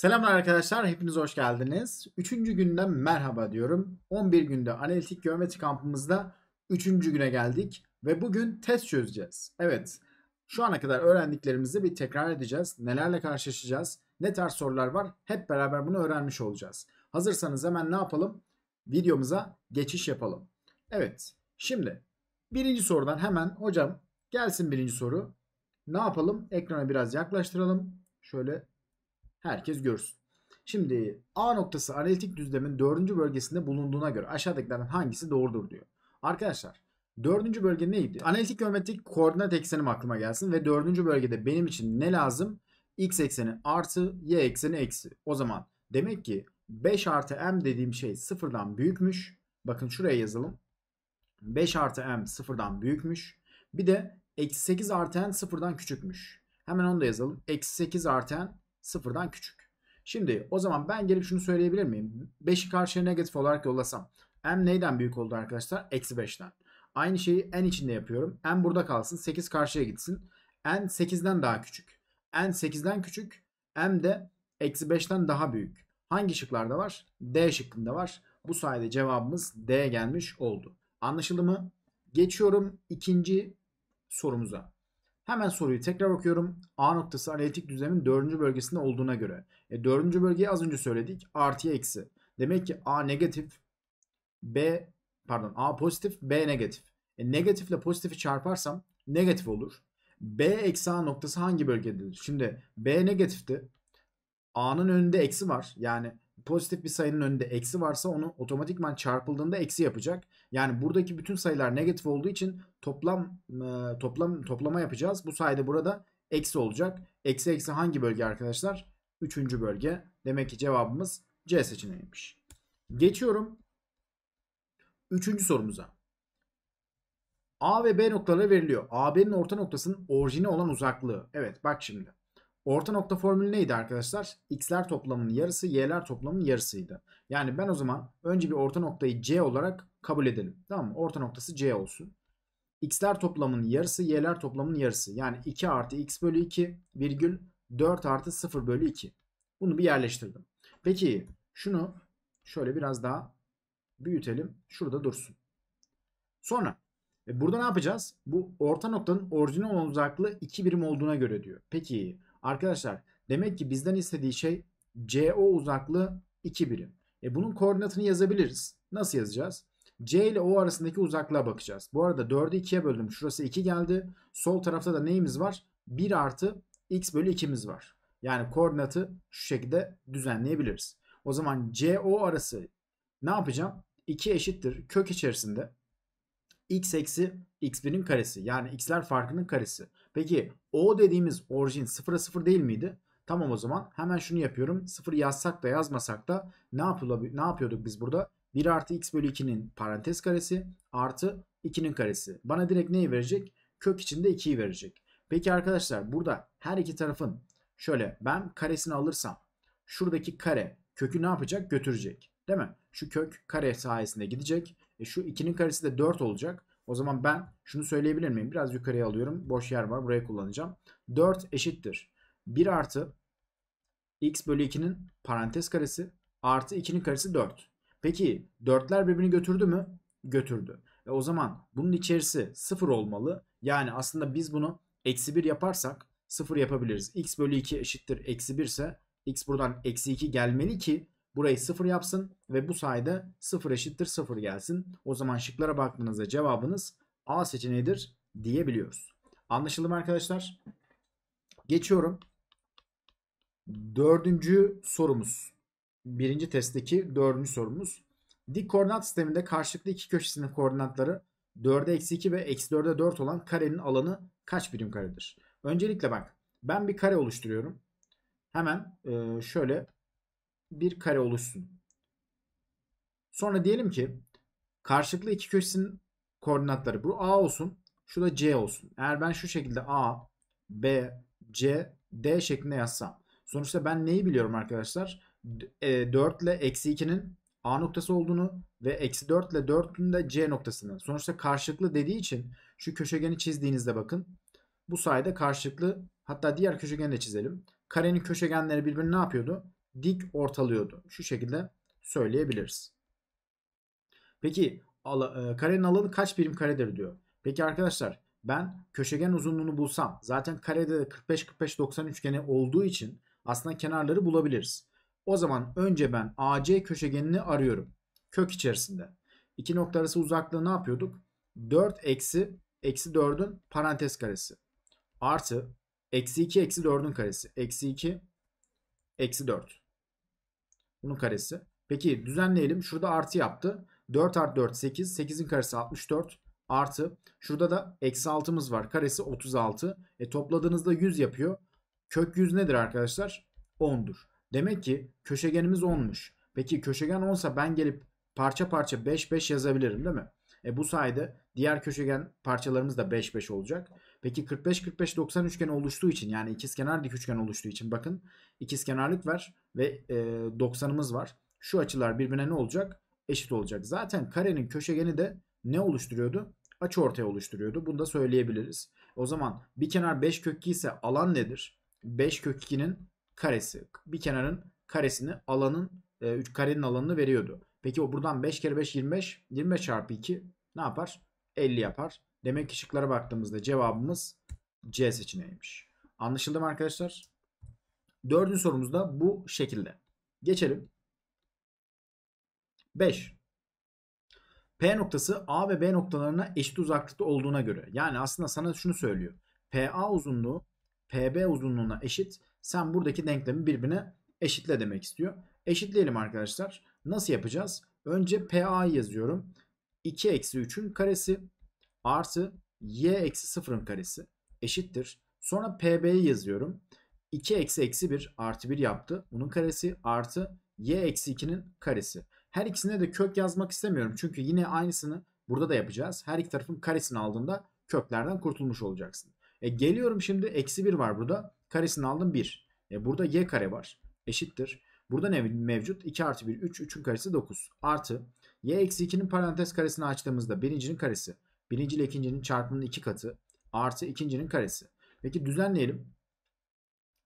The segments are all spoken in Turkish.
Selamlar arkadaşlar, hepiniz hoş geldiniz. Üçüncü günde merhaba diyorum. 11 günde analitik geometri kampımızda üçüncü güne geldik ve bugün test çözeceğiz. Evet, şu ana kadar öğrendiklerimizi bir tekrar edeceğiz. Nelerle karşılaşacağız, ne tarz sorular var hep beraber bunu öğrenmiş olacağız. Hazırsanız hemen ne yapalım? Videomuza geçiş yapalım. Evet, şimdi birinci sorudan hemen hocam gelsin birinci soru. Ne yapalım? Ekrana biraz yaklaştıralım. Şöyle herkes görsün. Şimdi A noktası analitik düzlemin dördüncü bölgesinde bulunduğuna göre aşağıdakilerden hangisi doğrudur diyor. Arkadaşlar dördüncü bölge neydi? Analitik geometrik koordinat eksenim aklıma gelsin ve dördüncü bölgede benim için ne lazım? X ekseni artı, Y ekseni eksi. O zaman demek ki 5 artı M dediğim şey sıfırdan büyükmüş. Bakın şuraya yazalım. 5 artı M sıfırdan büyükmüş. Bir de eksi 8 artı N sıfırdan küçükmüş. Hemen onu da yazalım. Eksi 8 artı N Sıfırdan küçük. Şimdi o zaman ben gelip şunu söyleyebilir miyim? 5'i karşıya negatif olarak yollasam. M neyden büyük oldu arkadaşlar? Eksi 5'ten. Aynı şeyi n içinde yapıyorum. n burada kalsın. 8 karşıya gitsin. n 8'den daha küçük. n 8'den küçük. m de eksi 5'ten daha büyük. Hangi şıklarda var? D şıkkında var. Bu sayede cevabımız D gelmiş oldu. Anlaşıldı mı? Geçiyorum ikinci sorumuza. Hemen soruyu tekrar okuyorum. A noktası analitik düzlemin dördüncü bölgesinde olduğuna göre. E 4. bölgeyi az önce söyledik. Artı eksi. Demek ki A negatif. B pardon A pozitif. B negatif. E negatifle pozitifi çarparsam negatif olur. B eksi A noktası hangi bölgededir? Şimdi B negatifti. A'nın önünde eksi var. Yani pozitif bir sayının önünde eksi varsa onu otomatikman çarpıldığında eksi yapacak. Yani buradaki bütün sayılar negatif olduğu için toplam e, toplam toplama yapacağız. Bu sayede burada eksi olacak. Eksi eksi hangi bölge arkadaşlar? Üçüncü bölge. Demek ki cevabımız C seçeneğiymiş. Geçiyorum. Üçüncü sorumuza. A ve B noktaları veriliyor. AB'nin orta noktasının orijine olan uzaklığı. Evet bak şimdi. Orta nokta formülü neydi arkadaşlar? X'ler toplamının yarısı, Y'ler toplamının yarısıydı. Yani ben o zaman önce bir orta noktayı C olarak kabul edelim. Tamam mı? Orta noktası C olsun. X'ler toplamının yarısı Y'ler toplamının yarısı. Yani 2 artı X bölü 2 virgül 4 artı 0 bölü 2. Bunu bir yerleştirdim. Peki şunu şöyle biraz daha büyütelim. Şurada dursun. Sonra e burada ne yapacağız? Bu orta noktanın orijinal uzaklığı 2 birim olduğuna göre diyor. Peki arkadaşlar demek ki bizden istediği şey CO uzaklığı 2 birim. E bunun koordinatını yazabiliriz. Nasıl yazacağız? C ile O arasındaki uzaklığa bakacağız. Bu arada 4'ü 2'ye böldüm. Şurası 2 geldi. Sol tarafta da neyimiz var? 1 artı x bölü 2'miz var. Yani koordinatı şu şekilde düzenleyebiliriz. O zaman CO arası ne yapacağım? 2 eşittir kök içerisinde x eksi x1'in karesi. Yani x'ler farkının karesi. Peki O dediğimiz orijin 0'a 0 değil miydi? Tamam o zaman hemen şunu yapıyorum. 0 yazsak da yazmasak da ne, ne yapıyorduk biz burada? 1 artı x bölü 2'nin parantez karesi artı 2'nin karesi. Bana direkt neyi verecek? Kök içinde 2'yi verecek. Peki arkadaşlar burada her iki tarafın şöyle ben karesini alırsam şuradaki kare kökü ne yapacak? Götürecek. Değil mi? Şu kök kare sayesinde gidecek. E şu 2'nin karesi de 4 olacak. O zaman ben şunu söyleyebilir miyim? Biraz yukarıya alıyorum. Boş yer var. Buraya kullanacağım. 4 eşittir. 1 artı x bölü 2'nin parantez karesi artı 2'nin karesi 4. Peki dörtler birbirini götürdü mü? Götürdü. E o zaman bunun içerisi sıfır olmalı. Yani aslında biz bunu eksi bir yaparsak sıfır yapabiliriz. x bölü 2 eşittir eksi 1 ise x buradan eksi 2 gelmeli ki burayı sıfır yapsın ve bu sayede sıfır eşittir sıfır gelsin. O zaman şıklara baktığınızda cevabınız A seçeneğidir diyebiliyoruz. Anlaşıldı mı arkadaşlar? Geçiyorum. Dördüncü sorumuz birinci testteki dördüncü sorumuz. Dik koordinat sisteminde karşılıklı iki köşesinin koordinatları 4'e eksi 2 ve eksi 4'e 4 olan karenin alanı kaç birim karedir? Öncelikle bak ben bir kare oluşturuyorum. Hemen e, şöyle bir kare oluşsun. Sonra diyelim ki karşılıklı iki köşesinin koordinatları bu A olsun şu da C olsun. Eğer ben şu şekilde A, B, C, D şeklinde yazsam. Sonuçta ben neyi biliyorum arkadaşlar? e, 4 ile eksi 2'nin A noktası olduğunu ve eksi 4 ile 4'ün de C noktasını. Sonuçta karşılıklı dediği için şu köşegeni çizdiğinizde bakın. Bu sayede karşılıklı hatta diğer köşegeni de çizelim. Karenin köşegenleri birbirini ne yapıyordu? Dik ortalıyordu. Şu şekilde söyleyebiliriz. Peki e, karenin alanı kaç birim karedir diyor. Peki arkadaşlar ben köşegen uzunluğunu bulsam zaten karede 45-45-90 üçgeni olduğu için aslında kenarları bulabiliriz. O zaman önce ben AC köşegenini arıyorum. Kök içerisinde. İki nokta arası uzaklığı ne yapıyorduk? 4 eksi eksi 4'ün parantez karesi. Artı eksi 2 eksi 4'ün karesi. Eksi 2 eksi 4. Bunun karesi. Peki düzenleyelim. Şurada artı yaptı. 4 artı 4 8. 8'in karesi 64. Artı şurada da eksi 6'mız var. Karesi 36. E topladığınızda 100 yapıyor. Kök 100 nedir arkadaşlar? 10'dur. Demek ki köşegenimiz 10'muş. Peki köşegen olsa ben gelip parça parça 5 5 yazabilirim değil mi? E bu sayede diğer köşegen parçalarımız da 5 5 olacak. Peki 45 45 90 üçgeni oluştuğu için yani ikizkenar dik üçgen oluştuğu için bakın ikizkenarlık var ve e, 90'ımız var. Şu açılar birbirine ne olacak? Eşit olacak. Zaten karenin köşegeni de ne oluşturuyordu? Açı ortaya oluşturuyordu. Bunu da söyleyebiliriz. O zaman bir kenar 5 kök 2 ise alan nedir? 5 kök 2'nin karesi. Bir kenarın karesini alanın e, karenin alanını veriyordu. Peki o buradan 5 kere 5 25. 25 çarpı 2 ne yapar? 50 yapar. Demek ki şıklara baktığımızda cevabımız C seçeneğiymiş. Anlaşıldı mı arkadaşlar? Dördüncü sorumuz da bu şekilde. Geçelim. 5. P noktası A ve B noktalarına eşit uzaklıkta olduğuna göre. Yani aslında sana şunu söylüyor. PA uzunluğu PB uzunluğuna eşit sen buradaki denklemi birbirine eşitle demek istiyor. Eşitleyelim arkadaşlar. Nasıl yapacağız? Önce PA'yı yazıyorum. 2 eksi 3'ün karesi artı y eksi 0'ın karesi eşittir. Sonra PB'yi yazıyorum. 2 eksi eksi 1 artı 1 yaptı. Bunun karesi artı y eksi 2'nin karesi. Her ikisine de kök yazmak istemiyorum. Çünkü yine aynısını burada da yapacağız. Her iki tarafın karesini aldığında köklerden kurtulmuş olacaksın. E geliyorum şimdi eksi 1 var burada. Karesini aldım 1. E burada y kare var. Eşittir. Burada ne mevcut? 2 artı 1 3. 3'ün karesi 9. Artı y eksi 2'nin parantez karesini açtığımızda birincinin karesi. Birinci ile ikincinin çarpımının 2 iki katı. Artı ikincinin karesi. Peki düzenleyelim.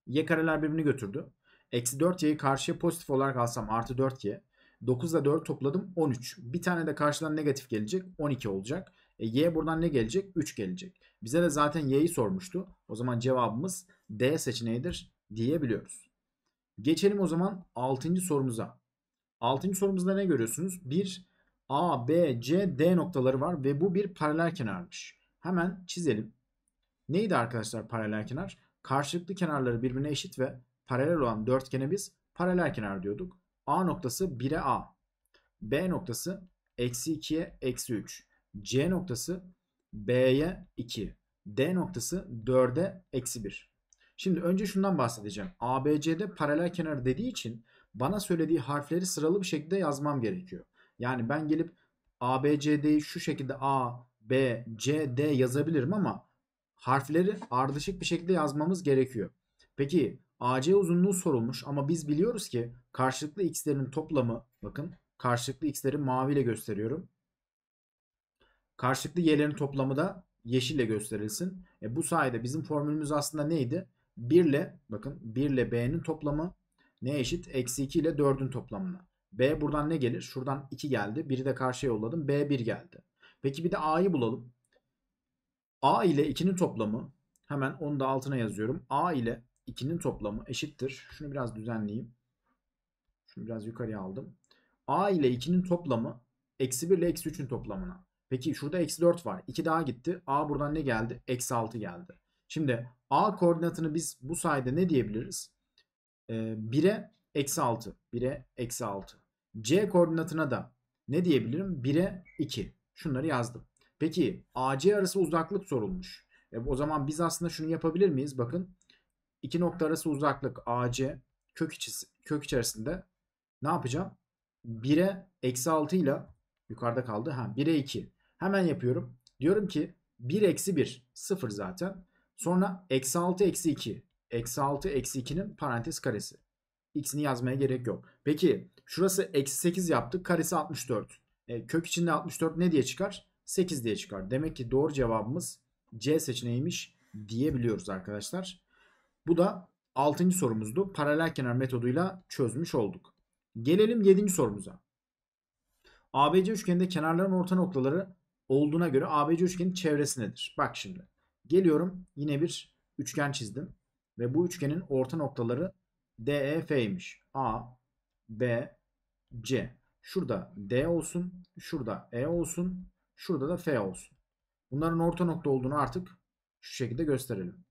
Y kareler birbirini götürdü. Eksi 4y'yi karşıya pozitif olarak alsam artı 4y. 9 ile 4 topladım 13. Bir tane de karşıdan negatif gelecek 12 olacak. E, y buradan ne gelecek? 3 gelecek. Bize de zaten y'yi sormuştu. O zaman cevabımız D seçeneğidir diyebiliyoruz. Geçelim o zaman 6. sorumuza. 6. sorumuzda ne görüyorsunuz? Bir A, B, C, D noktaları var ve bu bir paralel kenarmış. Hemen çizelim. Neydi arkadaşlar paralel kenar? Karşılıklı kenarları birbirine eşit ve paralel olan dörtgene biz paralel kenar diyorduk. A noktası 1'e A. B noktası eksi 2'ye eksi 3. C noktası B'ye 2. D noktası 4'e eksi 1. Şimdi önce şundan bahsedeceğim. ABC'de paralel kenar dediği için bana söylediği harfleri sıralı bir şekilde yazmam gerekiyor. Yani ben gelip ABCD'yi şu şekilde A, B, C, D yazabilirim ama harfleri ardışık bir şekilde yazmamız gerekiyor. Peki AC uzunluğu sorulmuş ama biz biliyoruz ki karşılıklı x'lerin toplamı bakın karşılıklı x'leri maviyle gösteriyorum. Karşılıklı y'lerin toplamı da yeşille gösterilsin. E bu sayede bizim formülümüz aslında neydi? 1 ile bakın 1 ile b'nin toplamı ne eşit? Eksi 2 ile 4'ün toplamına. b buradan ne gelir? Şuradan 2 geldi. 1'i de karşıya yolladım. b 1 geldi. Peki bir de a'yı bulalım. a ile 2'nin toplamı hemen onu da altına yazıyorum. a ile 2'nin toplamı eşittir. Şunu biraz düzenleyeyim. Şunu biraz yukarıya aldım. a ile 2'nin toplamı eksi 1 ile eksi 3'ün toplamına. Peki şurada eksi 4 var. 2 daha gitti. A buradan ne geldi? Eksi 6 geldi. Şimdi A koordinatını biz bu sayede ne diyebiliriz? Ee, 1'e eksi 6. 1'e eksi 6. C koordinatına da ne diyebilirim? 1'e 2. Şunları yazdım. Peki AC arası uzaklık sorulmuş. E, o zaman biz aslında şunu yapabilir miyiz? Bakın iki nokta arası uzaklık AC kök, içi, kök içerisinde ne yapacağım? 1'e eksi 6 ile yukarıda kaldı. Ha 1'e 2. Hemen yapıyorum. Diyorum ki 1 eksi 1 0 zaten. Sonra eksi 6 eksi 2. Eksi 6 eksi 2'nin parantez karesi. X'ini yazmaya gerek yok. Peki şurası eksi 8 yaptık. Karesi 64. E, kök içinde 64 ne diye çıkar? 8 diye çıkar. Demek ki doğru cevabımız C seçeneğiymiş diyebiliyoruz arkadaşlar. Bu da 6. sorumuzdu. Paralel kenar metoduyla çözmüş olduk. Gelelim 7. sorumuza. ABC üçgeninde kenarların orta noktaları olduğuna göre ABC üçgenin çevresi nedir? Bak şimdi. Geliyorum yine bir üçgen çizdim. Ve bu üçgenin orta noktaları DEF'ymiş. A, B, C. Şurada D olsun, şurada E olsun, şurada da F olsun. Bunların orta nokta olduğunu artık şu şekilde gösterelim.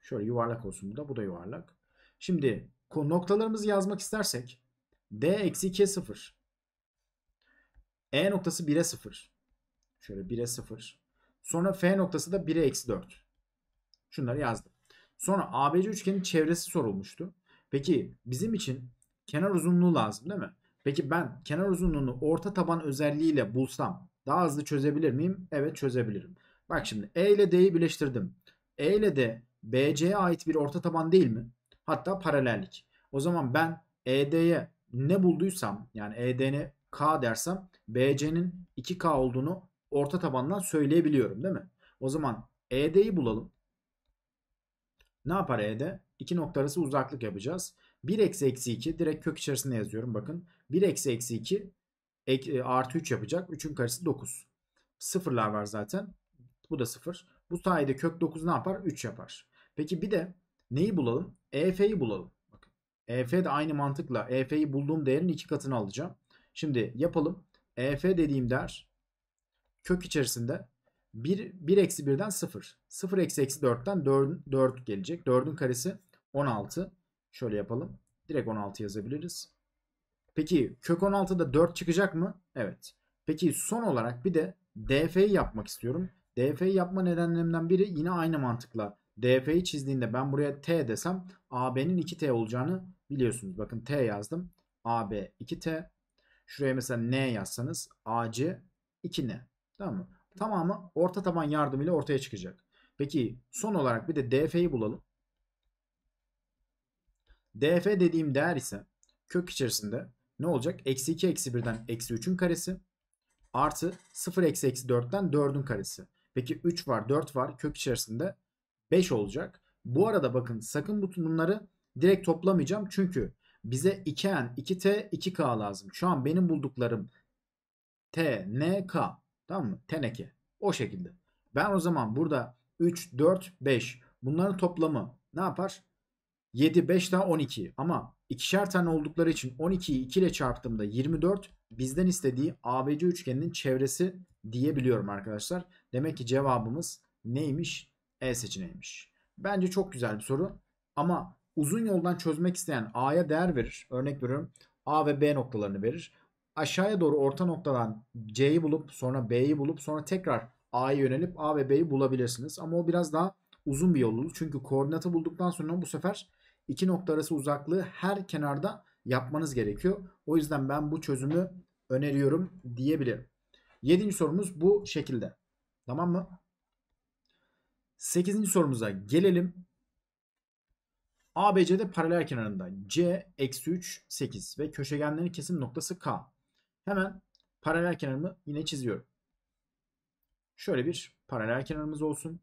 Şöyle yuvarlak olsun bu da, bu da yuvarlak. Şimdi noktalarımızı yazmak istersek D-2'ye 0. E noktası 1'e 0. Şöyle 1'e 0. Sonra F noktası da 1'e eksi 4. Şunları yazdım. Sonra ABC üçgenin çevresi sorulmuştu. Peki bizim için kenar uzunluğu lazım değil mi? Peki ben kenar uzunluğunu orta taban özelliğiyle bulsam daha hızlı çözebilir miyim? Evet çözebilirim. Bak şimdi E ile D'yi birleştirdim. E ile D BC'ye ait bir orta taban değil mi? Hatta paralellik. O zaman ben ED'ye ne bulduysam yani ED'ni K dersem BC'nin 2K olduğunu orta tabandan söyleyebiliyorum değil mi? O zaman ED'yi bulalım. Ne yapar ED? İki nokta arası uzaklık yapacağız. 1 eksi eksi 2 direkt kök içerisinde yazıyorum bakın. 1 eksi eksi 2 ek, e, artı 3 yapacak. 3'ün karesi 9. Sıfırlar var zaten. Bu da 0. Bu sayede kök 9 ne yapar? 3 yapar. Peki bir de neyi bulalım? EF'yi bulalım. Bakın. EF de aynı mantıkla EF'yi bulduğum değerin 2 katını alacağım. Şimdi yapalım. EF dediğim değer kök içerisinde 1, 1 eksi 1'den 0. 0 eksi eksi 4'ten 4, 4 gelecek. 4'ün karesi 16. Şöyle yapalım. Direkt 16 yazabiliriz. Peki kök 16'da 4 çıkacak mı? Evet. Peki son olarak bir de DF'yi yapmak istiyorum. DF'yi yapma nedenlerimden biri yine aynı mantıkla. DF'yi çizdiğinde ben buraya T desem AB'nin 2T olacağını biliyorsunuz. Bakın T yazdım. AB 2T Şuraya mesela N yazsanız AC 2N. Tamam mı? Tamamı orta taban yardımıyla ortaya çıkacak. Peki son olarak bir de DF'yi bulalım. DF dediğim değer ise kök içerisinde ne olacak? Eksi 2 eksi 1'den eksi 3'ün karesi artı 0 eksi eksi 4'ten 4'ün karesi. Peki 3 var 4 var kök içerisinde 5 olacak. Bu arada bakın sakın bunları direkt toplamayacağım. Çünkü bize 2n, 2t, 2k lazım. Şu an benim bulduklarım t, n, k. Tamam mı? t n k O şekilde. Ben o zaman burada 3, 4, 5 bunların toplamı ne yapar? 7, 5 daha 12. Ama ikişer tane oldukları için 12'yi 2 ile çarptığımda 24 bizden istediği ABC üçgeninin çevresi diyebiliyorum arkadaşlar. Demek ki cevabımız neymiş? E seçeneğiymiş. Bence çok güzel bir soru ama uzun yoldan çözmek isteyen A'ya değer verir. Örnek veriyorum A ve B noktalarını verir. Aşağıya doğru orta noktadan C'yi bulup sonra B'yi bulup sonra tekrar A'ya yönelip A ve B'yi bulabilirsiniz. Ama o biraz daha uzun bir yol Çünkü koordinatı bulduktan sonra bu sefer iki nokta arası uzaklığı her kenarda yapmanız gerekiyor. O yüzden ben bu çözümü öneriyorum diyebilirim. Yedinci sorumuz bu şekilde. Tamam mı? Sekizinci sorumuza gelelim. ABC'de paralel kenarında C eksi 3 8 ve köşegenlerin kesim noktası K. Hemen paralel kenarımı yine çiziyorum. Şöyle bir paralel kenarımız olsun.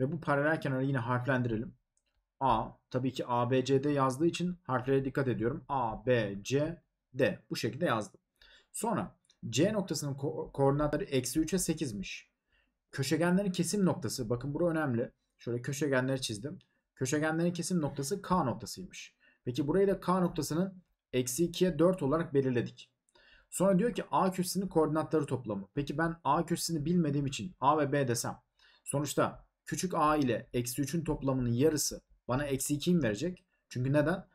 Ve bu paralel kenarı yine harflendirelim. A tabii ki ABCD yazdığı için harflere dikkat ediyorum. A, B, C, D bu şekilde yazdım. Sonra C noktasının ko koordinatları eksi 3'e 8'miş. Köşegenlerin kesim noktası bakın bura önemli. Şöyle köşegenleri çizdim. Köşegenlerin kesim noktası K noktasıymış. Peki burayı da K noktasının eksi 2'ye 4 olarak belirledik. Sonra diyor ki A köşesinin koordinatları toplamı. Peki ben A köşesini bilmediğim için A ve B desem. Sonuçta küçük A ile eksi 3'ün toplamının yarısı bana eksi 2'yi verecek? Çünkü neden?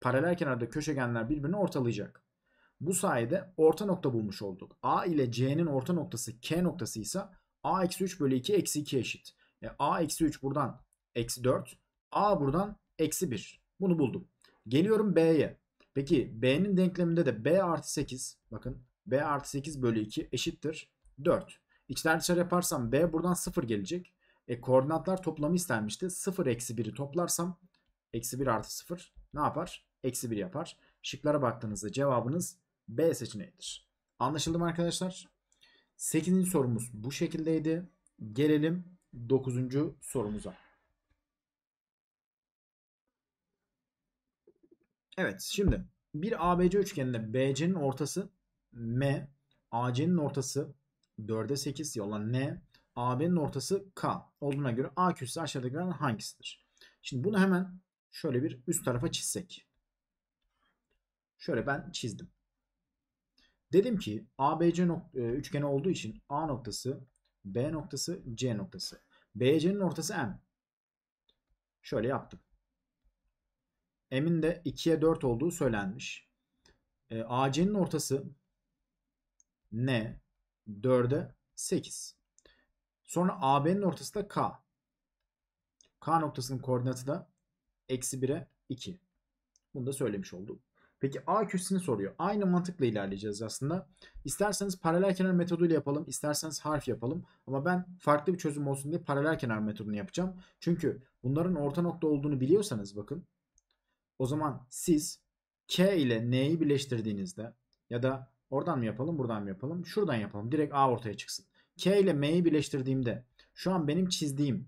Paralel kenarda köşegenler birbirini ortalayacak. Bu sayede orta nokta bulmuş olduk. A ile C'nin orta noktası K noktasıysa, A eksi 3 bölü 2 eksi 2 eşit. E, A eksi 3 buradan eksi 4. A buradan eksi 1. Bunu buldum. Geliyorum B'ye. Peki B'nin denkleminde de B artı 8. Bakın B artı 8 bölü 2 eşittir 4. İçler dışarı yaparsam B buradan 0 gelecek. E koordinatlar toplamı istenmişti. 0 eksi 1'i toplarsam eksi 1 artı 0 ne yapar? Eksi 1 yapar. Şıklara baktığınızda cevabınız B seçeneğidir. Anlaşıldı mı arkadaşlar? 8. sorumuz bu şekildeydi. Gelelim 9. sorumuza. Evet şimdi bir ABC üçgeninde BC'nin ortası M, AC'nin ortası 4'e 8 yolla N, AB'nin ortası K olduğuna göre A kürsü aşağıdakilerden hangisidir? Şimdi bunu hemen şöyle bir üst tarafa çizsek. Şöyle ben çizdim. Dedim ki ABC e, üçgeni olduğu için A noktası, B noktası, C noktası. BC'nin ortası M. Şöyle yaptım. M'in de 2'ye 4 olduğu söylenmiş. E, AC'nin ortası N 4'e 8. Sonra AB'nin ortası da K. K noktasının koordinatı da eksi 1'e 2. Bunu da söylemiş oldum. Peki A küsünü soruyor. Aynı mantıkla ilerleyeceğiz aslında. İsterseniz paralel kenar metoduyla yapalım, isterseniz harf yapalım. Ama ben farklı bir çözüm olsun diye paralel kenar metodunu yapacağım. Çünkü bunların orta nokta olduğunu biliyorsanız bakın o zaman siz K ile N'yi birleştirdiğinizde ya da oradan mı yapalım buradan mı yapalım şuradan yapalım direkt A ortaya çıksın. K ile M'yi birleştirdiğimde şu an benim çizdiğim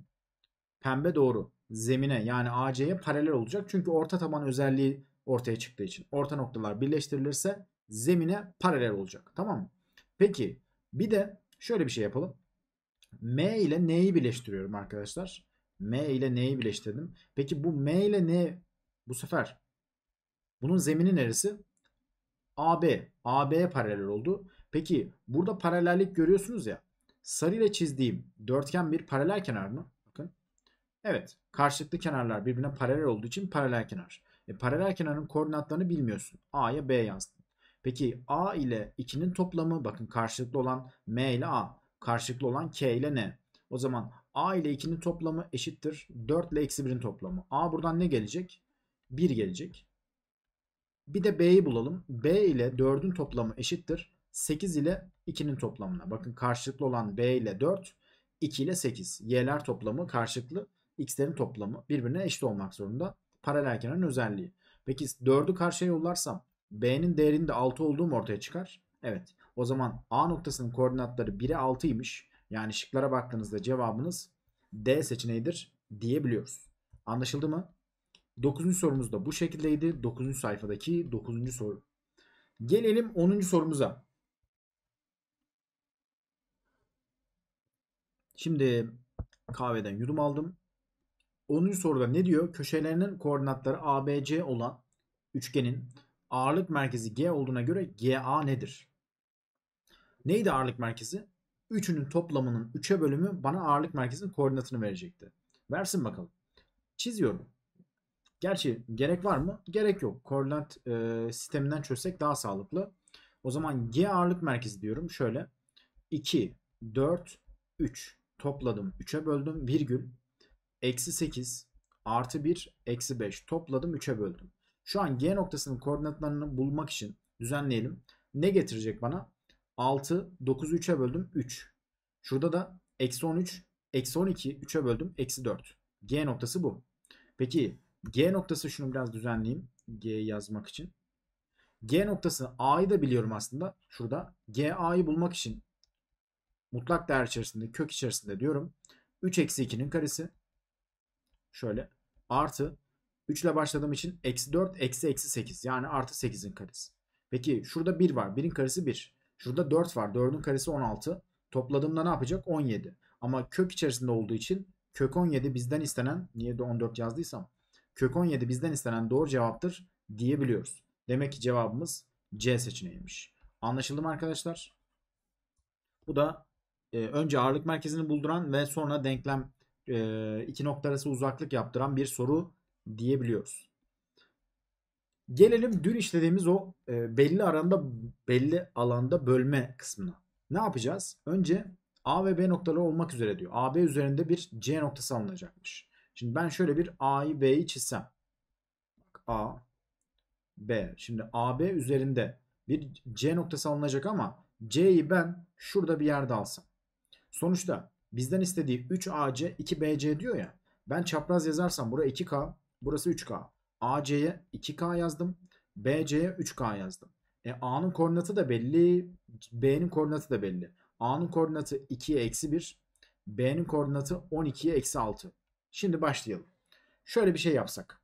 pembe doğru zemine yani AC'ye paralel olacak. Çünkü orta taban özelliği ortaya çıktığı için orta noktalar birleştirilirse zemine paralel olacak. Tamam mı? Peki bir de şöyle bir şey yapalım. M ile N'yi birleştiriyorum arkadaşlar. M ile N'yi birleştirdim. Peki bu M ile N bu sefer bunun zemini neresi? AB. AB'ye paralel oldu. Peki burada paralellik görüyorsunuz ya. sarı ile çizdiğim dörtgen bir paralel kenar mı? Bakın. Evet. Karşılıklı kenarlar birbirine paralel olduğu için paralel kenar. E, paralel kenarın koordinatlarını bilmiyorsun. A'ya B yazdın. Peki A ile 2'nin toplamı bakın karşılıklı olan M ile A. Karşılıklı olan K ile N. O zaman A ile 2'nin toplamı eşittir 4 ile eksi 1'in toplamı. A buradan ne gelecek? 1 gelecek. Bir de B'yi bulalım. B ile 4'ün toplamı eşittir. 8 ile 2'nin toplamına. Bakın karşılıklı olan B ile 4, 2 ile 8. Y'ler toplamı karşılıklı x'lerin toplamı birbirine eşit olmak zorunda. Paralel kenarın özelliği. Peki 4'ü karşıya yollarsam B'nin değerinin de 6 olduğum ortaya çıkar. Evet. O zaman A noktasının koordinatları 1'e 6'ymış. Yani şıklara baktığınızda cevabınız D seçeneğidir diyebiliyoruz. Anlaşıldı mı? 9. sorumuz da bu şekildeydi. 9. sayfadaki 9. soru. Gelelim 10. sorumuza. Şimdi kahveden yudum aldım. 10. soruda ne diyor? Köşelerinin koordinatları ABC olan üçgenin ağırlık merkezi G olduğuna göre GA nedir? Neydi ağırlık merkezi? Üçünün toplamının 3'e bölümü bana ağırlık merkezinin koordinatını verecekti. Versin bakalım. Çiziyorum. Gerçi gerek var mı? Gerek yok. Koordinat e, sisteminden çözsek daha sağlıklı. O zaman G ağırlık merkezi diyorum. Şöyle 2, 4, 3 topladım. 3'e böldüm virgül. Eksi 8 artı 1 eksi 5 topladım 3'e böldüm. Şu an G noktasının koordinatlarını bulmak için düzenleyelim. Ne getirecek bana? 6, 9 3'e böldüm 3. Şurada da eksi 13, eksi 12 3'e böldüm eksi 4. G noktası bu. Peki G noktası şunu biraz düzenleyeyim. G yazmak için. G noktasını A'yı da biliyorum aslında. Şurada. G A'yı bulmak için mutlak değer içerisinde kök içerisinde diyorum. 3 eksi 2'nin karesi. Şöyle. Artı 3 ile başladığım için eksi 4 eksi eksi 8. Yani artı 8'in karesi. Peki şurada 1 var. 1'in karesi 1. Şurada 4 var. 4'ün karesi 16. Topladığımda ne yapacak? 17. Ama kök içerisinde olduğu için kök 17 bizden istenen niye de 14 yazdıysam kök 17 bizden istenen doğru cevaptır diyebiliyoruz. Demek ki cevabımız C seçeneğiymiş. Anlaşıldı mı arkadaşlar? Bu da e, önce ağırlık merkezini bulduran ve sonra denklem e, iki nokta arası uzaklık yaptıran bir soru diyebiliyoruz. Gelelim dün işlediğimiz o e, belli aranda belli alanda bölme kısmına. Ne yapacağız? Önce A ve B noktaları olmak üzere diyor. AB üzerinde bir C noktası alınacakmış. Şimdi ben şöyle bir A'yı B'yi çizsem. Bak A, B. Şimdi AB üzerinde bir C noktası alınacak ama C'yi ben şurada bir yerde alsam. Sonuçta bizden istediği 3AC 2BC diyor ya. Ben çapraz yazarsam burası 2K burası 3K. AC'ye 2K yazdım. BC'ye 3K yazdım. E A'nın koordinatı da belli. B'nin koordinatı da belli. A'nın koordinatı 2'ye eksi 1. B'nin koordinatı 12'ye eksi 6. Şimdi başlayalım. Şöyle bir şey yapsak.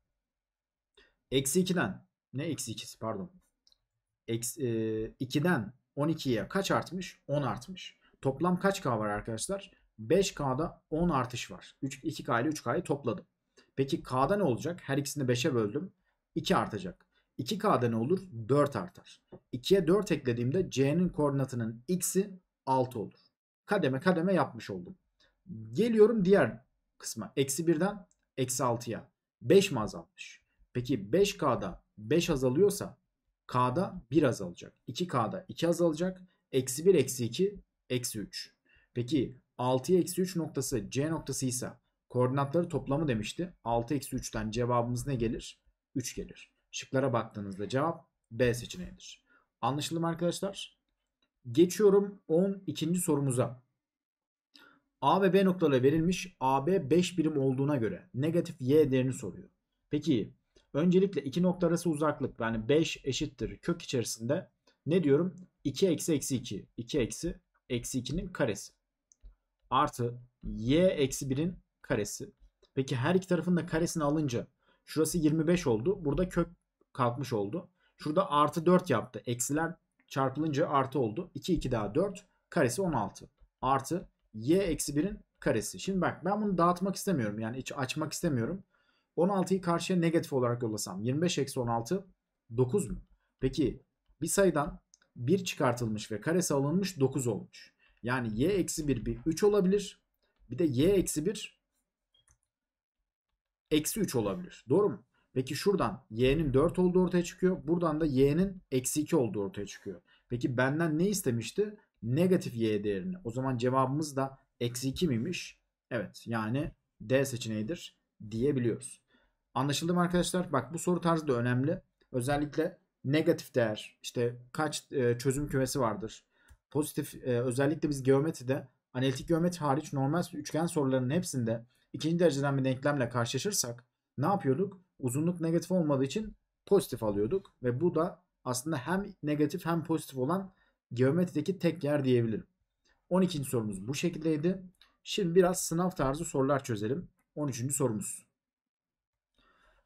Eksi 2'den ne eksi 2'si pardon. Eksi, 2'den e, 12'ye kaç artmış? 10 artmış. Toplam kaç K var arkadaşlar? 5K'da 10 artış var. 3, 2K ile 3K'yı topladım. Peki K'da ne olacak? Her ikisini 5'e böldüm. 2 artacak. 2K'da ne olur? 4 artar. 2'ye 4 eklediğimde C'nin koordinatının X'i 6 olur. Kademe kademe yapmış oldum. Geliyorum diğer kısma. Eksi 1'den eksi 6'ya 5 mi azalmış? Peki 5K'da 5 azalıyorsa K'da 1 azalacak. 2K'da 2 azalacak. Eksi 1 eksi 2 eksi 3. Peki 6'ya eksi 3 noktası C ise koordinatları toplamı demişti. 6 eksi 3'ten cevabımız ne gelir? 3 gelir. Şıklara baktığınızda cevap B seçeneğidir. Anlaşıldı mı arkadaşlar? Geçiyorum 12. sorumuza. A ve B noktaları verilmiş. AB 5 birim olduğuna göre negatif y değerini soruyor. Peki öncelikle iki nokta arası uzaklık yani 5 eşittir kök içerisinde ne diyorum? 2 eksi eksi 2. 2 eksi eksi 2'nin karesi. Artı y eksi 1'in karesi. Peki her iki tarafın da karesini alınca şurası 25 oldu. Burada kök kalkmış oldu. Şurada artı 4 yaptı. Eksiler çarpılınca artı oldu. 2 2 daha 4 karesi 16. Artı y eksi 1'in karesi. Şimdi bak ben bunu dağıtmak istemiyorum. Yani hiç açmak istemiyorum. 16'yı karşıya negatif olarak yollasam 25 eksi 16 9 mu? Peki bir sayıdan 1 çıkartılmış ve karesi alınmış 9 olmuş. Yani y eksi 1 bir 3 olabilir. Bir de y eksi 1 eksi 3 olabilir. Doğru mu? Peki şuradan y'nin 4 olduğu ortaya çıkıyor. Buradan da y'nin eksi 2 olduğu ortaya çıkıyor. Peki benden ne istemişti? negatif y değerini. O zaman cevabımız da eksi 2 miymiş? Evet yani D seçeneğidir diyebiliyoruz. Anlaşıldı mı arkadaşlar? Bak bu soru tarzı da önemli. Özellikle negatif değer işte kaç e, çözüm kümesi vardır. Pozitif e, özellikle biz geometride analitik geometri hariç normal üçgen sorularının hepsinde ikinci dereceden bir denklemle karşılaşırsak ne yapıyorduk? Uzunluk negatif olmadığı için pozitif alıyorduk ve bu da aslında hem negatif hem pozitif olan geometrideki tek yer diyebilirim. 12. sorumuz bu şekildeydi. Şimdi biraz sınav tarzı sorular çözelim. 13. sorumuz.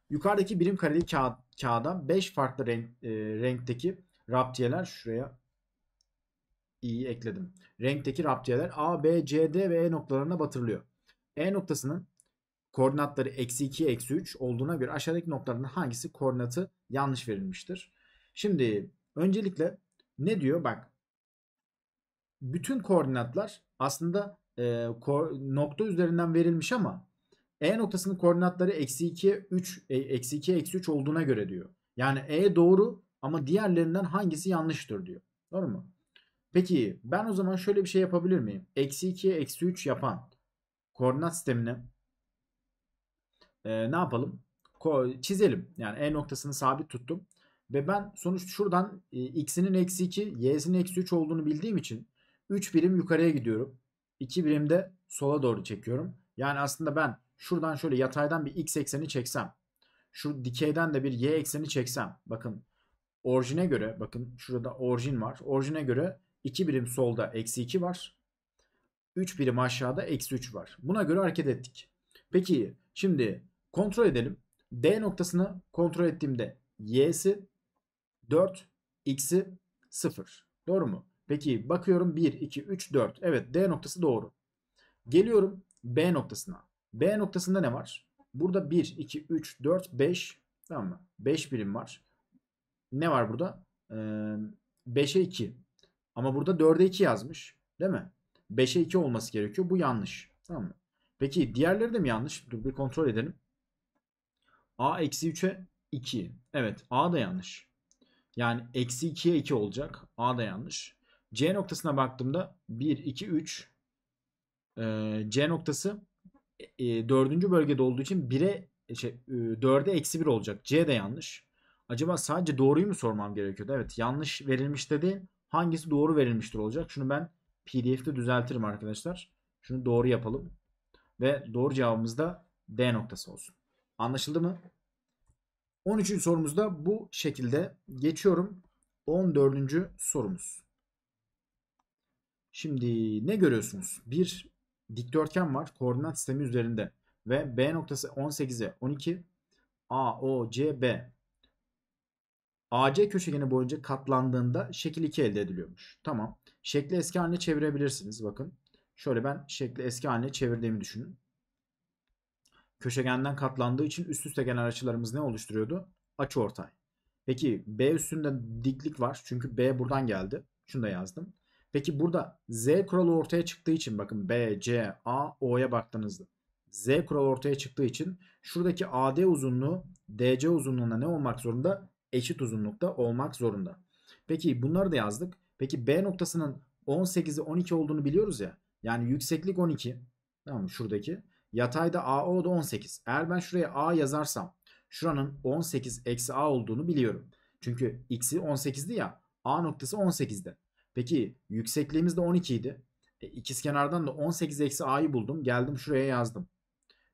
Yukarıdaki birim kareli kağıt, kağıda 5 farklı renk, e, renkteki raptiyeler şuraya iyi ekledim. Renkteki raptiyeler A, B, C, D ve E noktalarına batırılıyor. E noktasının koordinatları eksi 2, eksi 3 olduğuna göre aşağıdaki noktaların hangisi koordinatı yanlış verilmiştir? Şimdi öncelikle ne diyor? Bak bütün koordinatlar aslında e, nokta üzerinden verilmiş ama E noktasının koordinatları eksi 2, 3, e, eksi 2, eksi 3 olduğuna göre diyor. Yani E doğru ama diğerlerinden hangisi yanlıştır diyor. Doğru mu? Peki ben o zaman şöyle bir şey yapabilir miyim? Eksi 2, eksi 3 yapan koordinat sistemini e, ne yapalım? Ko çizelim. Yani E noktasını sabit tuttum. Ve ben sonuç şuradan e, x'inin eksi 2, y'sinin eksi 3 olduğunu bildiğim için 3 birim yukarıya gidiyorum. 2 birim de sola doğru çekiyorum. Yani aslında ben şuradan şöyle yataydan bir x ekseni çeksem. Şu dikeyden de bir y ekseni çeksem. Bakın orijine göre bakın şurada orijin var. Orijine göre 2 birim solda eksi 2 var. 3 birim aşağıda eksi 3 var. Buna göre hareket ettik. Peki şimdi kontrol edelim. D noktasını kontrol ettiğimde y'si 4, x'i 0. Doğru mu? Peki bakıyorum 1, 2, 3, 4. Evet D noktası doğru. Geliyorum B noktasına. B noktasında ne var? Burada 1, 2, 3, 4, 5. Tamam mı? 5 birim var. Ne var burada? Ee, 5'e 2. Ama burada 4'e 2 yazmış. Değil mi? 5'e 2 olması gerekiyor. Bu yanlış. Tamam mı? Peki diğerleri de mi yanlış? Dur bir kontrol edelim. A eksi 3'e 2. Evet A da yanlış. Yani eksi 2'ye 2 olacak. A da yanlış. C noktasına baktığımda 1, 2, 3 C noktası e, 4. bölgede olduğu için 1'e e, şey, e, 4'e eksi 1 olacak. C de yanlış. Acaba sadece doğruyu mu sormam gerekiyordu? Evet yanlış verilmiş dedi. Hangisi doğru verilmiştir olacak? Şunu ben pdf'de düzeltirim arkadaşlar. Şunu doğru yapalım. Ve doğru cevabımız da D noktası olsun. Anlaşıldı mı? 13. sorumuzda bu şekilde geçiyorum. 14. sorumuz. Şimdi ne görüyorsunuz? Bir dikdörtgen var koordinat sistemi üzerinde ve B noktası 18'e 12 A, O, C, B AC köşegeni boyunca katlandığında şekil 2 elde ediliyormuş. Tamam. Şekli eski haline çevirebilirsiniz. Bakın. Şöyle ben şekli eski haline çevirdiğimi düşünün. Köşegenden katlandığı için üst üste genel açılarımız ne oluşturuyordu? Açı ortay. Peki B üstünde diklik var. Çünkü B buradan geldi. Şunu da yazdım. Peki burada Z kuralı ortaya çıktığı için bakın B, C, A, O'ya baktığınızda Z kuralı ortaya çıktığı için şuradaki AD uzunluğu DC uzunluğuna ne olmak zorunda? Eşit uzunlukta olmak zorunda. Peki bunları da yazdık. Peki B noktasının 18'i 12 olduğunu biliyoruz ya. Yani yükseklik 12. Tamam mı? Şuradaki. Yatayda AO da 18. Eğer ben şuraya A yazarsam şuranın 18 eksi A olduğunu biliyorum. Çünkü X'i 18'di ya. A noktası 18'de. Peki yüksekliğimiz de 12 idi. E, ikizkenardan da 18 eksi a'yı buldum. Geldim şuraya yazdım.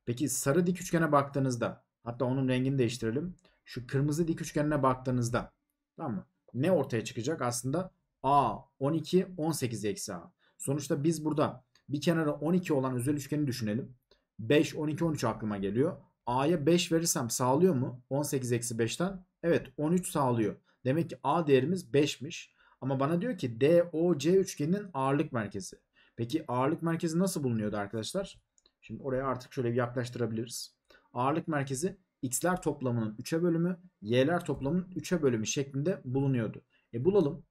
Peki sarı dik üçgene baktığınızda hatta onun rengini değiştirelim. Şu kırmızı dik üçgenine baktığınızda tamam mı? Ne ortaya çıkacak? Aslında a 12 18 eksi a. Sonuçta biz burada bir kenara 12 olan özel üçgeni düşünelim. 5 12 13 aklıma geliyor. A'ya 5 verirsem sağlıyor mu? 18 eksi 5'ten. Evet 13 sağlıyor. Demek ki A değerimiz 5'miş. Ama bana diyor ki DOC üçgeninin ağırlık merkezi. Peki ağırlık merkezi nasıl bulunuyordu arkadaşlar? Şimdi oraya artık şöyle bir yaklaştırabiliriz. Ağırlık merkezi x'ler toplamının 3'e bölümü, y'ler toplamının 3'e bölümü şeklinde bulunuyordu. E bulalım.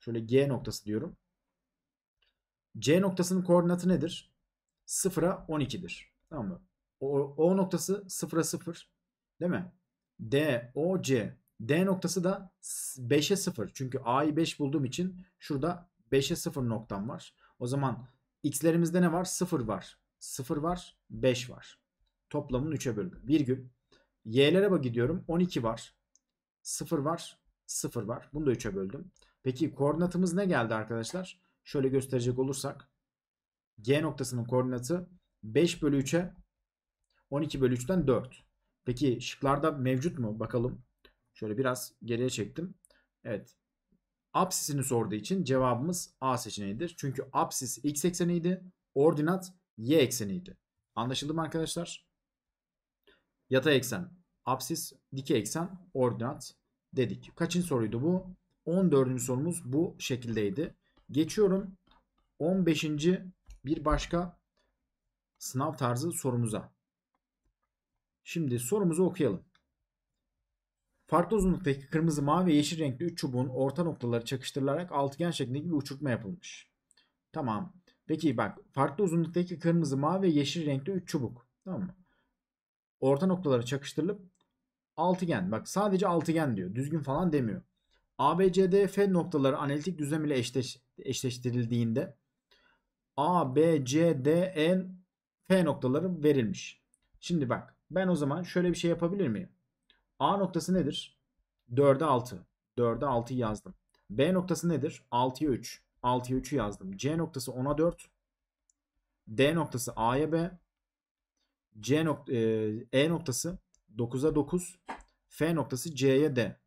Şöyle g noktası diyorum. C noktasının koordinatı nedir? 0'a 12'dir. Tamam mı? O, o noktası 0'a 0. Değil mi? D, O, C. D noktası da 5'e 0. Çünkü A'yı 5 bulduğum için şurada 5'e 0 noktam var. O zaman x'lerimizde ne var? 0 var. 0 var. 5 var. Toplamın 3'e bölümü. Virgül. Y'lere bak gidiyorum. 12 var. 0 var. 0 var. Bunu da 3'e böldüm. Peki koordinatımız ne geldi arkadaşlar? Şöyle gösterecek olursak. G noktasının koordinatı 5 bölü 3'e 12 bölü 3'ten 4. Peki şıklarda mevcut mu? Bakalım. Şöyle biraz geriye çektim. Evet. Apsisini sorduğu için cevabımız A seçeneğidir. Çünkü apsis x ekseniydi. Ordinat y ekseniydi. Anlaşıldı mı arkadaşlar? Yatay eksen, apsis, dikey eksen, ordinat dedik. Kaçın soruydu bu? 14. sorumuz bu şekildeydi. Geçiyorum 15. bir başka sınav tarzı sorumuza. Şimdi sorumuzu okuyalım. Farklı uzunluktaki kırmızı, mavi ve yeşil renkli 3 çubuğun orta noktaları çakıştırılarak altıgen şeklindeki bir uçurtma yapılmış. Tamam. Peki bak farklı uzunluktaki kırmızı, mavi ve yeşil renkli 3 çubuk. Tamam mı? Orta noktaları çakıştırılıp altıgen. Bak sadece altıgen diyor. Düzgün falan demiyor. A, B, C, D, F noktaları analitik düzlem ile eşleş, eşleştirildiğinde A, B, C, D, E, F noktaları verilmiş. Şimdi bak ben o zaman şöyle bir şey yapabilir miyim? A noktası nedir? 4'e 6. 4'e 6'yı yazdım. B noktası nedir? 6'ya 3. 6'ya 3'ü yazdım. C noktası 10'a 4. D noktası A'ya B. C nok e, e noktası 9'a 9. F noktası C'ye D.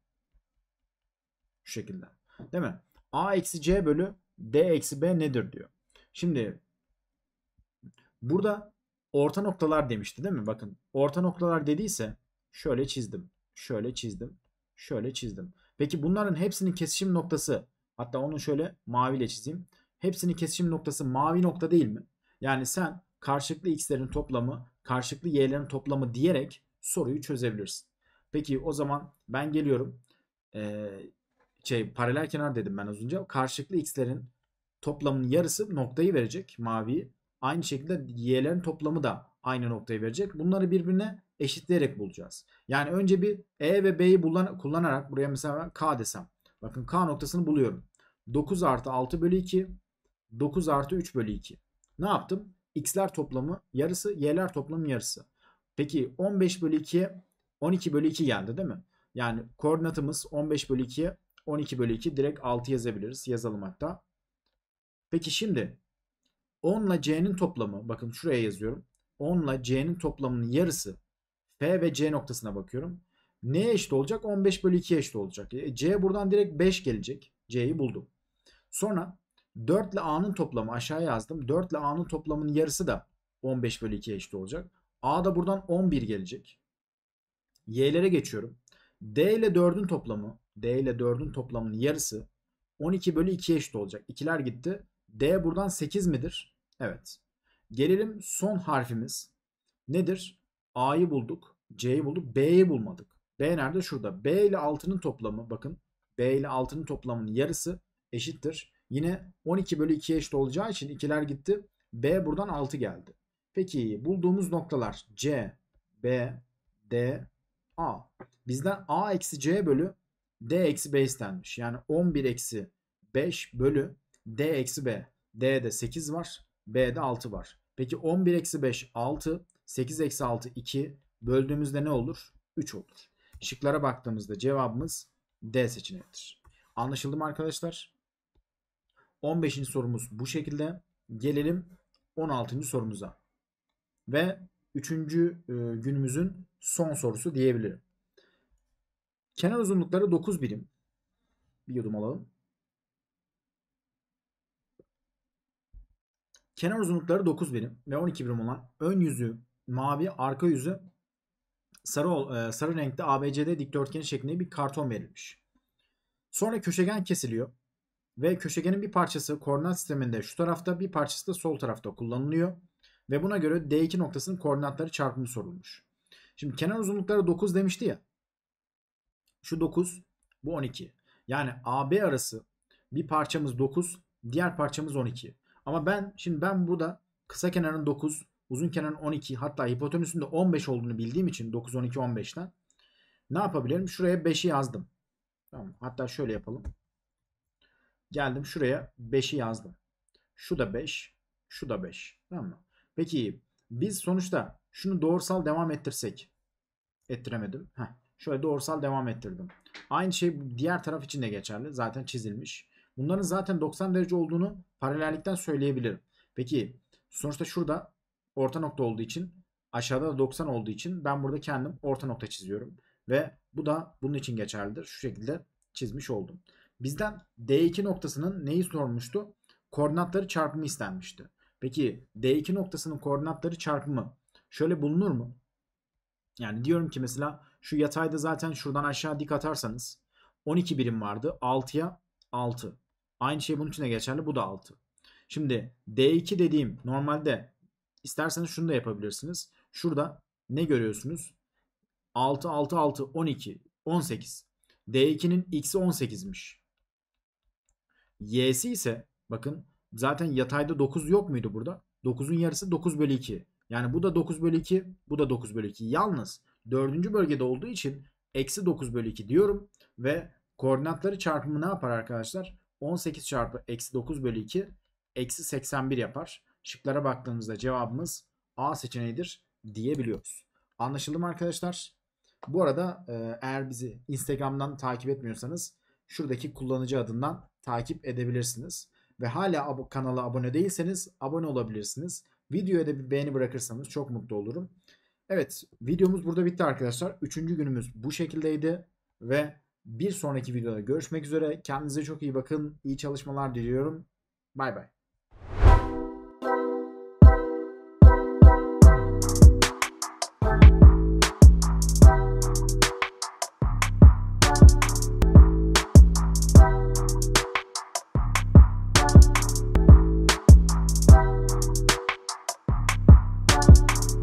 Şu şekilde. Değil mi? A eksi C bölü D eksi B nedir diyor. Şimdi burada orta noktalar demişti değil mi? Bakın orta noktalar dediyse şöyle çizdim. Şöyle çizdim. Şöyle çizdim. Peki bunların hepsinin kesişim noktası hatta onu şöyle maviyle çizeyim. Hepsinin kesişim noktası mavi nokta değil mi? Yani sen karşılıklı x'lerin toplamı karşılıklı y'lerin toplamı diyerek soruyu çözebilirsin. Peki o zaman ben geliyorum. Ee, şey paralel kenar dedim ben az önce. Karşılıklı x'lerin toplamının yarısı noktayı verecek maviyi. Aynı şekilde y'lerin toplamı da aynı noktayı verecek. Bunları birbirine eşitleyerek bulacağız. Yani önce bir E ve B'yi kullanarak buraya mesela K desem. Bakın K noktasını buluyorum. 9 artı 6 bölü 2. 9 artı 3 bölü 2. Ne yaptım? X'ler toplamı yarısı, Y'ler toplamı yarısı. Peki 15 bölü 2'ye 12 bölü 2 geldi değil mi? Yani koordinatımız 15 bölü 2'ye 12 bölü 2 direkt 6 yazabiliriz. Yazalım hatta. Peki şimdi 10 ile C'nin toplamı bakın şuraya yazıyorum. 10 ile C'nin toplamının yarısı F ve C noktasına bakıyorum. Neye eşit olacak? 15 bölü 2 eşit olacak. E, C buradan direkt 5 gelecek. C'yi buldum. Sonra 4 ile A'nın toplamı aşağı yazdım. 4 ile A'nın toplamının yarısı da 15 bölü 2 eşit olacak. A da buradan 11 gelecek. Y'lere geçiyorum. D ile 4'ün toplamı D ile 4'ün toplamının yarısı 12 bölü 2 eşit olacak. İkiler gitti. D buradan 8 midir? Evet. Gelelim son harfimiz. Nedir? A'yı bulduk. C'yi bulduk. B'yi bulmadık. B nerede? Şurada. B ile 6'nın toplamı bakın. B ile 6'nın toplamının yarısı eşittir. Yine 12 bölü 2 eşit olacağı için ikiler gitti. B buradan 6 geldi. Peki bulduğumuz noktalar C, B, D, A. Bizden A eksi C bölü D eksi B istenmiş. Yani 11 eksi 5 bölü D eksi B. D'de 8 var. B'de 6 var. Peki 11 eksi 5 6. 8 eksi 6 2 böldüğümüzde ne olur? 3 olur. Şıklara baktığımızda cevabımız D seçeneğidir. Anlaşıldı mı arkadaşlar? 15. sorumuz bu şekilde. Gelelim 16. sorumuza. Ve 3. E, günümüzün son sorusu diyebilirim. Kenar uzunlukları 9 birim. Bir yudum alalım. Kenar uzunlukları 9 birim ve 12 birim olan ön yüzü mavi arka yüzü sarı e, sarı renkte ABCD dikdörtgeni şeklinde bir karton verilmiş. Sonra köşegen kesiliyor ve köşegenin bir parçası koordinat sisteminde şu tarafta bir parçası da sol tarafta kullanılıyor ve buna göre D2 noktasının koordinatları çarpımı sorulmuş. Şimdi kenar uzunlukları 9 demişti ya. Şu 9, bu 12. Yani AB arası bir parçamız 9, diğer parçamız 12. Ama ben şimdi ben burada kısa kenarın 9, uzun kenarın 12 hatta hipotenüsün de 15 olduğunu bildiğim için 9 12 15'ten ne yapabilirim? Şuraya 5'i yazdım. Tamam. Hatta şöyle yapalım. Geldim şuraya 5'i yazdım. Şu da 5, şu da 5. Tamam mı? Peki biz sonuçta şunu doğrusal devam ettirsek ettiremedim. Heh. Şöyle doğrusal devam ettirdim. Aynı şey diğer taraf için de geçerli. Zaten çizilmiş. Bunların zaten 90 derece olduğunu paralellikten söyleyebilirim. Peki sonuçta şurada orta nokta olduğu için aşağıda da 90 olduğu için ben burada kendim orta nokta çiziyorum. Ve bu da bunun için geçerlidir. Şu şekilde çizmiş oldum. Bizden D2 noktasının neyi sormuştu? Koordinatları çarpımı istenmişti. Peki D2 noktasının koordinatları çarpımı şöyle bulunur mu? Yani diyorum ki mesela şu yatayda zaten şuradan aşağı dik atarsanız 12 birim vardı. 6'ya 6. Aynı şey bunun için de geçerli. Bu da 6. Şimdi D2 dediğim normalde İsterseniz şunu da yapabilirsiniz. Şurada ne görüyorsunuz? 6, 6, 6, 12, 18. D2'nin x'i 18'miş. Y'si ise bakın zaten yatayda 9 yok muydu burada? 9'un yarısı 9 bölü 2. Yani bu da 9 bölü 2, bu da 9 bölü 2. Yalnız 4. bölgede olduğu için eksi 9 bölü 2 diyorum ve koordinatları çarpımı ne yapar arkadaşlar? 18 çarpı eksi 9 bölü 2 eksi 81 yapar şıklara baktığımızda cevabımız A seçeneğidir diyebiliyoruz. Anlaşıldı mı arkadaşlar? Bu arada e, eğer bizi Instagram'dan takip etmiyorsanız şuradaki kullanıcı adından takip edebilirsiniz. Ve hala ab- kanala abone değilseniz abone olabilirsiniz. Videoya da bir beğeni bırakırsanız çok mutlu olurum. Evet videomuz burada bitti arkadaşlar. Üçüncü günümüz bu şekildeydi. Ve bir sonraki videoda görüşmek üzere. Kendinize çok iyi bakın. İyi çalışmalar diliyorum. Bay bay.